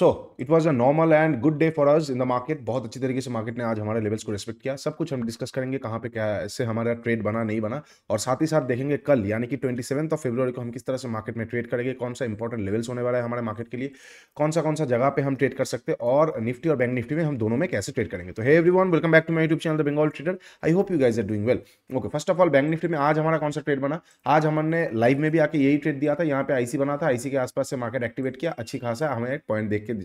So, it was a normal and good day for us in the market बहुत अच्छी तरीके से market ने आज हमारे लेवल्स को रिस्पेक्ट किया सब कुछ हम डिस्कस करेंगे कहाँ पे क्या इससे हमारा ट्रेड बना नहीं बना और साथ ही साथ देखेंगे कल यानी कि ट्वेंटी सेवंथ ऑफ फेब्रुवरी को हम किस तरह से मार्केट में ट्रेड करेंगे कौन सा इंपॉर्टेंट लेवल्स होने वाला है हमारे मार्केट के लिए कौन सा कौन सा जगह पे हम ट्रेड कर सकते हैं और निफ्टी और बैंक निफ्टी में हम दोनों में कैसे ट्रेड करेंगे तो everyone welcome back to my YouTube channel the Bengal trader I hope you guys are doing well okay first of all bank Nifty में आज हमारा कौन सा ट्रेड बना आज हमने लाइव में भी आके यही ट्रेड दिया था यहाँ पे आईसी बना था आईसी के आसपास से मार्केट एक्टिवेट किया अच्छी खासा हमें एक पॉइंट देख के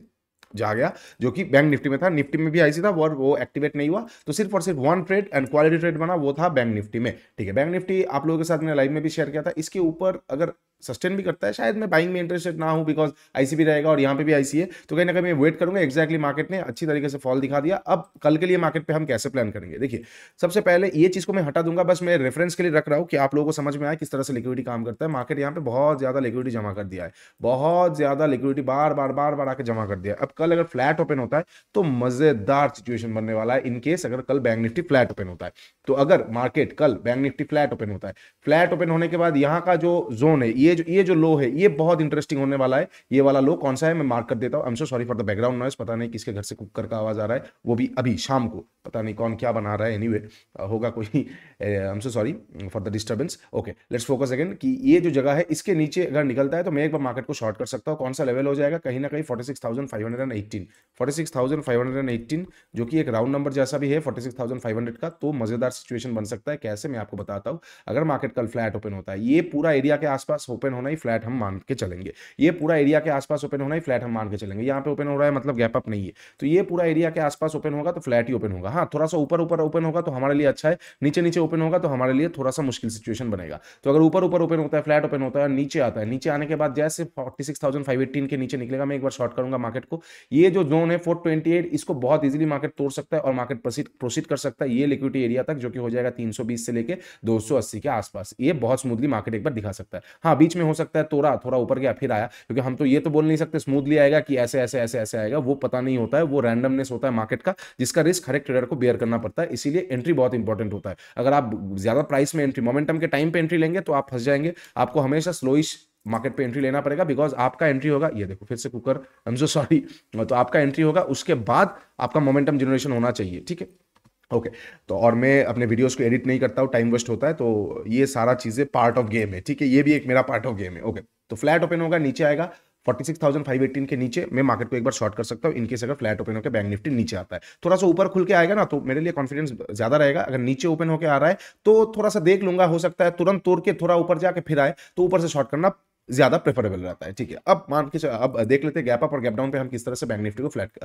जा गया जो कि बैंक निफ्टी में था निफ्टी में भी आईसी था और वो एक्टिवेट नहीं हुआ तो सिर्फ और सिर्फ one trade and quality trade बना वो था बैंक निफ्टी में ठीक है बैंक निफ्टी आप लोगों के साथ मैंने लाइव में भी शेयर किया था इसके ऊपर अगर सस्टेन भी करता है शायद मैं बाइंग में इंटरेस्टेड ना हूँ बिकॉज आईसी भी रहेगा और यहाँ पे भी आईसी है तो कहीं ना कहीं मैं वेट करूंगा एक्जैक्टली मार्केट ने अच्छी तरीके से फॉल दिखा दिया अब कल के लिए मार्केट पे हम कैसे प्लान करेंगे देखिए सबसे पहले ये चीज़ को मैं हटा दूंगा बस मैं रेफरेंस के लिए रख रहा हूँ कि आप लोगों को समझ में आए किस तरह से लिक्विडिटी काम करता है मार्केट यहाँ पे बहुत ज़्यादा लिक्विडिटी जमा कर दिया है बहुत ज़्यादा लिक्विडिटी बार बार बार बार आकर जमा कर दिया है अब कल अगर फ्लैट ओपन होता है तो मज़ेदार सिचुएशन बनने वाला है इनकेस अगर कल बैंक निफ्टी फ्लैट ओपन होता है तो अगर मार्केट कल बैंक निफ्टी फ्लैट ओपन होता है फ्लैट ओपन होने के बाद यहाँ का जो जोन है ये जो ये जो लो है ये बहुत इंटरेस्टिंग होने वाला है ये वाला लो कौन सा है मैं मार्क कर देता हूँ I am so sorry for the background noise पता नहीं किसके घर से कुकर का आवाज आ रहा है वो भी अभी शाम को पता नहीं कौन क्या बना रहा है एनी anyway, होगा कोई I am so sorry for the disturbance okay let's focus again कि ये जो जगह है इसके नीचे अगर निकलता है तो मैं एक बार मार्केट को शॉर्ट कर सकता हूँ कौन सा लेवल हो जाएगा कहीं ना कहीं six six five five hundred hundred and forty and eighteen जो कि एक राउंड नंबर जैसा भी है forty six thousand five hundred का तो मज़ेदार सिचुएशन बन सकता है कैसे मैं आपको बताता हूँ अगर मार्केट कल फ्लैट ओपन होता है ये पूरा एरिया के आसपास ओपन होना ही फ्लैट हम मान के चलेंगे ये पूरा एरिया के आसपास ओपन होना ही फ्लैट हम मान के चलेंगे यहाँ पे ओपन हो रहा है मतलब गैप अप नहीं है तो ये पूरा एरिया के आसपास ओपन होगा तो फ्लैट ही ओपन होगा हाँ थोड़ा सा ऊपर ऊपर ओपन होगा तो हमारे लिए अच्छा है नीचे नीचे ओपन होगा तो हमारे लिए थोड़ा सा मुश्किल सिचुएशन बनेगा तो अगर ऊपर ऊपर ओपन होता है फ्लैट ओपन होता है नीचे आता है नीचे आने के बाद जैसे फोर्टी के नीचे निकलेगा मैं एक बार शॉर्ट करूंगा मार्केट को ये जो जोन है फोर इसको बहुत ईजिली मार्केट तोड़ सकता है और मार्केट प्रोसीड कर सकता है ये लिक्विडिटी एरिया तक जो कि हो जाएगा तीन से लेकर दो के आसपास ये बहुत स्मूथली मार्केट एक बार दिखा सकता है हाँ बीच में हो सकता है तोड़ा थोड़ा ऊपर गया फिर आया क्योंकि हम तो ये तो बोल नहीं सकते स्मूथली आएगा कि ऐसे ऐसे ऐसे ऐसे आएगा वो पता नहीं होता है वो रैंडमनेस होता है मार्केट का जिसका रिस्क हर एक ट्रेडर ट्रेडर को बेयर करना पड़ता है इसीलिए एंट्री बहुत इंपॉर्टेंट होता है अगर आप ज़्यादा प्राइस में एंट्री मोमेंटम के टाइम पे एंट्री लेंगे तो आप फंस जाएंगे आपको हमेशा स्लोइश मार्केट पे एंट्री लेना पड़ेगा बिकॉज आपका एंट्री होगा ये देखो फिर से cooker I am so sorry तो आपका एंट्री होगा उसके बाद आपका मोमेंटम जनरेशन होना चाहिए ठीक है ओके okay, तो और मैं अपने वीडियोस को एडिट नहीं करता हूँ टाइम वेस्ट होता है तो ये सारा चीज़ें पार्ट ऑफ गेम है ठीक है ये भी एक मेरा पार्ट ऑफ गेम है ओके okay, तो फ्लैट ओपन होगा नीचे आएगा 46,518 के नीचे मैं मार्केट को एक बार शॉर्ट कर सकता हूँ इनकेस अगर फ्लैट ओपन होकर बैंक निफ्टी नीचे आता है थोड़ा सा ऊपर खुल के आएगा ना तो मेरे लिए कॉन्फिडेंस ज्यादा रहेगा अगर नीचे ओपन होकर आ रहा है तो थोड़ा सा देख लूंगा हो सकता है तुरंत तोड़ के थोड़ा ऊपर जाके फिर आए तो ऊपर से शॉर्ट करना ज्यादा प्रेफरेबल रहता है ठीक है अब मान के अब देख लेते हैं गैप अप और गैप डाउन पे हम किस तरह से बैंक निफ्टी को फ्लैट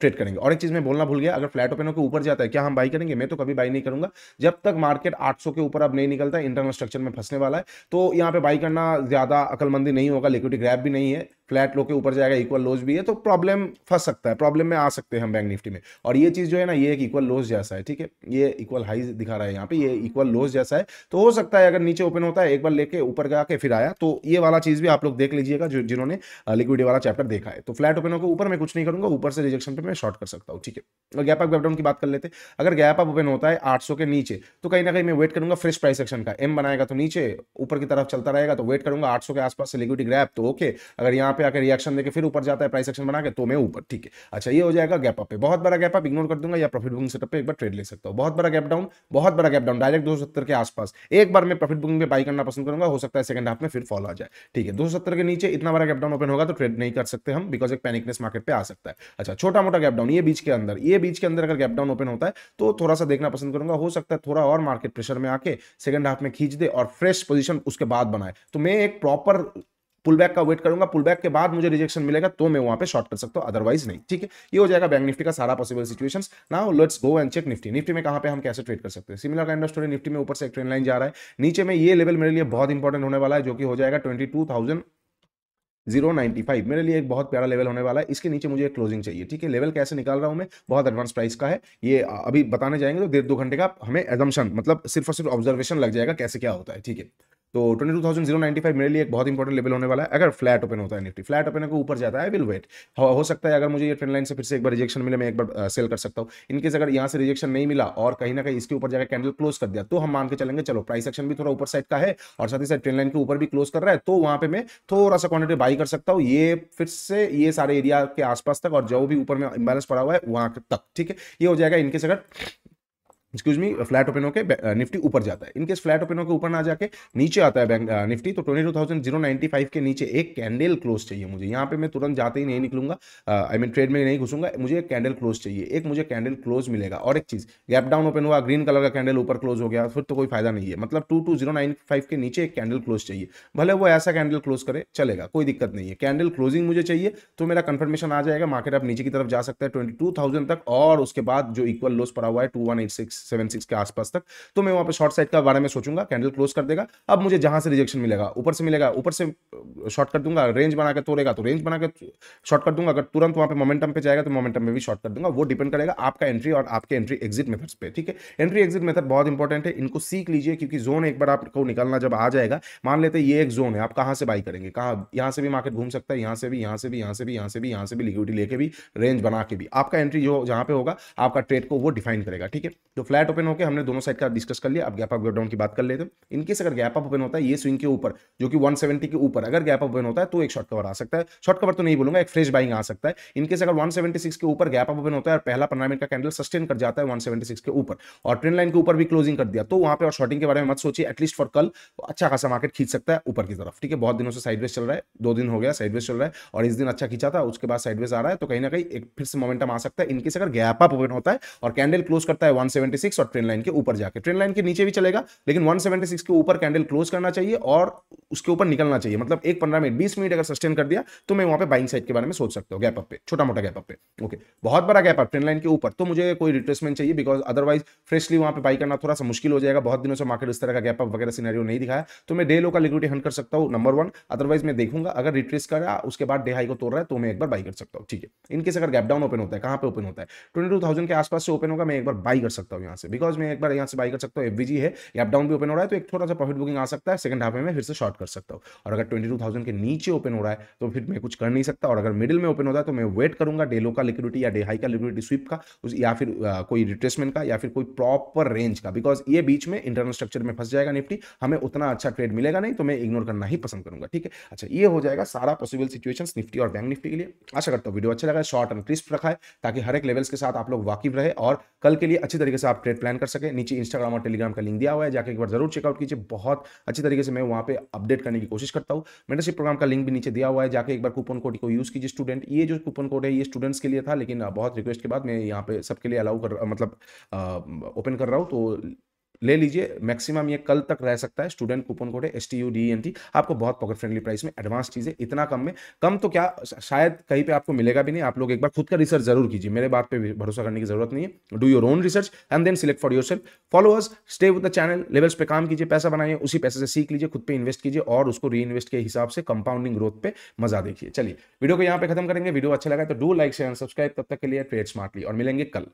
ट्रेड करेंगे और एक चीज मैं बोलना भूल गया अगर फ्लैट ओपन होकर ऊपर जाता है क्या हम बाई करेंगे मैं तो कभी बाई नहीं करूंगा जब तक मार्केट 800 के ऊपर अब नहीं निकलता इंटरनल स्ट्रक्चर में फंसने वाला है तो यहाँ पे बाई करना ज्यादा अकलमंदी नहीं होगा लिक्विडिटी ग्रैप भी नहीं है फ्लैट लो के ऊपर जाएगा इक्वल लोज भी है तो प्रॉब्लम फंस सकता है प्रॉब्लम में आ सकते हैं हम बैंक निफ्टी में और ये चीज़ जो है ना ये एक इक्वल लोज जैसा है ठीक है ये इक्वल हाई दिखा रहा है यहाँ पे ये इक्वल लोज जैसा है तो हो सकता है अगर नीचे ओपन होता है एक बार लेके ऊपर गया के फिर आया तो ये वाला चीज़ भी आप लोग देख लीजिएगा जो जिन्होंने लिक्विडी वाला चैप्टर देखा है तो फ्लैट ओपन होकर ऊपर मैं कुछ नहीं करूंगा ऊपर से रिजेक्शन पर मैं शॉर्ट कर सकता हूँ ठीक है और गैप अप गैपडाउन की बात कर लेते अगर गैप अप ओपन होता है आठ के नीचे तो कहीं ना कहीं मैं वेट करूंगा फ्रेश प्राइस एक्शन का एम बनाएगा तो नीचे ऊपर की तरफ चलता रहेगा तो वेट करूंगा आठ के आसपास से लिक्विडी ग्रैप तो ओके अगर यहाँ पे आकर रिएक्शन देकर फिर ऊपर जाता है प्राइस एक्शन बना के तो मैं ऊपर ठीक है अच्छा ये हो जाएगा गैप अप पे बहुत बड़ा गैप अप इग्नोर कर दूंगा या प्रॉफिट बुकिंग सेटअप पे एक बार ट्रेड ले सकता हूँ बहुत बड़ा गैप डाउन बहुत बड़ा गैप डाउन डायरेक्ट दो के आसपास एक बार मैं प्रॉफिट बुकिंग में बाई करना पसंद करूंगा हो सकता है सेकंड हाफ में फिर फॉलो आ जाए ठीक है दो के नीचे इतना बड़ा गैपडाउन ओपन होगा तो ट्रेड नहीं कर सकते हम बिकॉज एक पैनिकनेस मार्केट पे आ सकता है अच्छा छोटा मोटा गैपडाउन ये बीच के अंदर ये बीच के अंदर अगर गैपडाउन ओपन होता है तो थोड़ा सा देखना पसंद करूंगा हो सकता है थोड़ा और मार्केट प्रेशर में आके सेकंड हाफ में खींच दे और फ्रेश पोजिशन उसके बाद बनाए तो मैं एक प्रॉपर पुल बैक का वेट करूंगा पुल बैक के बाद मुझे रिजेक्शन मिलेगा तो मैं वहां पे शॉर्ट कर सकता हूँ अदरवाइज नहीं ठीक है ये हो जाएगा बैंक निफ्टी का सारा possible situation now let's go and check Nifty Nifty में कहां पे हम कैसे ट्रेड कर सकते हैं similar kind of story Nifty में ऊपर से एक ट्रेन लाइन जा रहा है नीचे में ये लेवल मेरे लिए बहुत इंपॉर्टेंट होने वाला है जो कि हो जाएगा twenty two thousand zero ninety five मेरे लिए एक बहुत प्यारा लेवल होने वाला है इसके नीचे मुझे एक क्लोजिंग चाहिए ठीक है लेवल कैसे निकाल रहा हूँ मैं बहुत एडवांस प्राइस का है ये अभी बताने जाएंगे तो डेढ़ दो घंटे का हमें एजम्पन मतलब सिर्फ और सिर्फ ऑब्जर्वेशन लग जाएगा कैसे क्या होता है ठीक है तो twenty two thousand zero ninety five मेरे लिए एक बहुत इंपॉर्टेंट लेवल होने वाला है अगर फ्लैट ओपन होता है निफ्टी फ्लैट ओपन को ऊपर जाता है आई विल वेट हो सकता है अगर मुझे ये ट्रेंड लाइन से फिर से एक बार रिजेक्शन मिले मैं एक बार सेल कर सकता हूँ इनकेस अगर यहाँ से रिजेक्शन नहीं मिला और कहीं ना कहीं इसके ऊपर जाकर कैंडल क्लोज कर दिया तो हम मान के चलेंगे चलो प्राइस एक्शन भी थोड़ा ऊपर साइड का है और साथ ही साथ ट्रेंड लाइन के ऊपर भी क्लोज कर रहा है तो वहाँ पे मैं थोड़ा सा क्वान्टिटी बाई कर सकता हूँ ये फिर से ये सारे एरिया के आसपास तक और जो भी ऊपर में इम्बेलेंस पड़ा हुआ है वहाँ तक ठीक है ये हो जाएगा इनकेस अगर एक्सक्यूज मी फ्लैट ओपन होकर निफ्टी ऊपर जाता है इनकेस फ्लैट ओपन होकर ऊपर ना जाके नीचे आता है बैंक निफ्टी तो twenty two thousand zero ninety five के नीचे एक कैंडल क्लोज चाहिए मुझे यहाँ पे मैं तुरंत जाते ही नहीं निकलूंगा आई मीन ट्रेड में नहीं घुसूंगा मुझे एक कैंडल क्लोज चाहिए एक मुझे कैंडल क्लोज मिलेगा और एक चीज़ गैप डाउन ओपन हुआ ग्रीन कलर का कैंडल ऊपर क्लोज हो गया फिर तो कोई फायदा नहीं है मतलब two two zero nine five के नीचे एक कैंडल क्लोज चाहिए भले वो ऐसा कैंडल क्लोज करे चलेगा कोई दिक्कत नहीं है कैंडल क्लोजिंग मुझे चाहिए तो मेरा कन्फर्मेशन आ जाएगा मार्केट आप नीचे की तरफ जा सकते हैं ट्वेंटी टू थाउजेंड तक और उसके बाद जो इक्वल लोस पड़ा हुआ है two one eight six seven six के आसपास तक तो मैं वहाँ पे शॉर्ट साइड का बारे में सोचूंगा कैंडल क्लोज कर देगा अब मुझे जहाँ से रिजेक्शन मिलेगा ऊपर से मिलेगा ऊपर से शॉर्ट कर दूंगा रेंज बना के तोड़ेगा तो रेंज बना के शॉर्ट कर दूंगा अगर तुरंत वहाँ पे मोमेंटम पे जाएगा तो मोमेंटम में भी शॉर्ट कर दूंगा वो डिपेंड करेगा आपका एंट्री और आपके एंट्री एग्जिट मेथड्स पे ठीक है एंट्री एग्जिट मेथड बहुत इंपॉर्टेंट है इनको सीख लीजिए क्योंकि जोन एक बार आपको निकलना जब आ जाएगा मान लेते ये एक जोन है आप कहाँ से बाई करेंगे कहाँ यहाँ से भी मार्केट घूम सकता है यहाँ से भी यहाँ से भी यहाँ से भी यहाँ से भी यहाँ से भी लिक्विडिटी लेके भी रेंज बना के भी आपका एंट्री जो जहाँ पे होगा आपका ट्रेड को वो डिफाइन करेगा ठीक है तो फ्लैट ओपन होकर हमने दोनों साइड का डिस्कस कर लिया अब गैप अप गैप डाउन की बात कर लेते हैं इनकेस अगर गैप अप ओपन होता है ये स्विंग के ऊपर जो कि 170 के ऊपर अगर गैप अप ओपन होता है तो एक शॉर्ट कवर आ सकता है शॉर्ट कवर तो नहीं बोलूंगा एक फ्रेश बाइंग आ सकता है इनकेस अगर वन के ऊपर गैप अप ओपन होता है और पहला पंद्रह मिनट का कैंडल सस्टेन कर जाता है वन के ऊपर और ट्रेन लाइन के ऊपर भी क्लोजिंग कर दिया तो वहां पर शॉर्टिंग के बारे में मत सोचिए एटलीस्ट फॉर कल अच्छा खासा मार्केट खींच सकता है ऊपर की तरफ ठीक है बहुत दिनों से साइडवेज चल रहा है दो दिन हो गया साइडवेज चल रहा है और इस दिन अच्छा खींचा था उसके बाद साइडवेज आ रहा है तो कहीं ना कहीं एक फिर से मोमेंटम आ सकता है इनकेस अगर गैप अप ओपन होता है और कैंडल क्लोज करता है 176 और ट्रेन लाइन के ऊपर जाके ट्रेन लाइन के नीचे भी चलेगा लेकिन 176 के ऊपर कैंडल क्लोज करना चाहिए और उसके ऊपर निकलना चाहिए मतलब एक पंद्रह मिनट बीस मिनट अगर सस्टेन कर दिया तो मैं वहां पे बाइंग साइड के बारे में सोच सकता हूँ गैप अप पे छोटा मोटा गैप अप पे ओके बहुत बड़ा गैप अप ट्रेन लाइन के ऊपर तो मुझे कोई रिट्रेसमेंट चाहिए बिकॉज अदरवाइज फ्रेशली वहां पर बाई करना थोड़ा सा मुश्किल हो जाएगा बहुत दिनों से मार्केट इस तरह का गैप अप वगैरह सीनारियो नहीं दिखाया तो मैं डे लो का लिक्विटी हंड कर सकता हूँ नंबर वन अदरवाइज मैं देखूंगा अगर रिट्रेस कर उसके बाद डे हाई को तोड़ रहा है तो मैं एक बार बाई कर सकता हूँ ठीक है इनकेस अगर गैप डाउन ओपन होता है कहाँ पे ओपन होता है ट्वेंटी के आसपास से ओपन होगा मैं एक बार बाई कर सकता हूँ यहाँ से बिकॉज मैं एक बार यहाँ से बाई कर सकता हूँ एफवीजी है या डाउन भी ओपन हो रहा है तो एक थोड़ा सा प्रॉफिट बुकिंग आ सकता है सेकंड हाफ में फिर से शॉर्ट कर सकता हूँ और अगर ट्वेंटी के नीचे ओपन हो रहा है तो फिर मैं कुछ कर नहीं सकता और अगर मिडिल में ओपन होता है तो मैं वेट करूंगा डेलो का लिक्विडिटी या डे हाई का लिक्विडिटी स्वीप का या फिर कोई रिट्रेसमेंट का या फिर कोई प्रॉपर रेंज का बिकॉज ये बीच में इंटरनल स्ट्रक्चर में फंस जाएगा निफ्टी हमें उतना अच्छा ट्रेड मिलेगा नहीं तो मैं इग्नोर करना ही पसंद करूंगा ठीक है अच्छा ये हो जाएगा सारा पॉसिबल सिचुएशन निफ्टी और बैंक निफ्टी के लिए आशा करता हूँ वीडियो अच्छा लगा शॉर्ट एंड क्रिस्प रखा है ताकि हर एक लेवल्स के साथ आप लोग वाकिफ रहे और कल के लिए अच्छी तरीके से आप ट्रेड प्लान कर सके नीचे इंस्टाग्राम और टेलीग्राम का लिंक दिया हुआ है जाकर एक बार जरूर चेकआउट कीजिए बहुत अच्छी तरीके से मैं वहाँ पे अपडेट करने की कोशिश करता हूँ मेंटरशिप प्रोग्राम का लिंक भी नीचे दिया हुआ है जाकर एक बार कूपन कोड को यूज़ कीजिए स्टूडेंट ये जो कूपन कोड है ये स्टूडेंट्स के लिए था लेकिन बहुत रिक्वेस्ट के बाद मैं यहाँ पे सबके लिए अलाउ कर मतलब ओपन कर रहा हूँ तो ले लीजिए मैक्सिमम ये कल तक रह सकता है स्टूडेंट कूपन कोड है S T U D N T आपको बहुत पॉकेट फ्रेंडली प्राइस में एडवांस चीज़ें इतना कम में कम तो क्या शायद कहीं पे आपको मिलेगा भी नहीं आप लोग एक बार खुद का रिसर्च जरूर कीजिए मेरे बात पे भरोसा करने की जरूरत नहीं है do your own research and then select for yourself followers stay with the channel levels पे काम कीजिए पैसा बनाइए उसी पैसे से सीख लीजिए खुद पे इन्वेस्ट कीजिए और उसको री इन्वेस्ट के हिसाब से कंपाउंडिंग ग्रोथ पे मजा देखिए चलिए वीडियो को यहाँ पे खत्म करेंगे वीडियो अच्छा लगा तो डू लाइक शेयर सब्सक्राइब तब तक के लिए ट्रेड स्मार्टली और मिलेंगे कल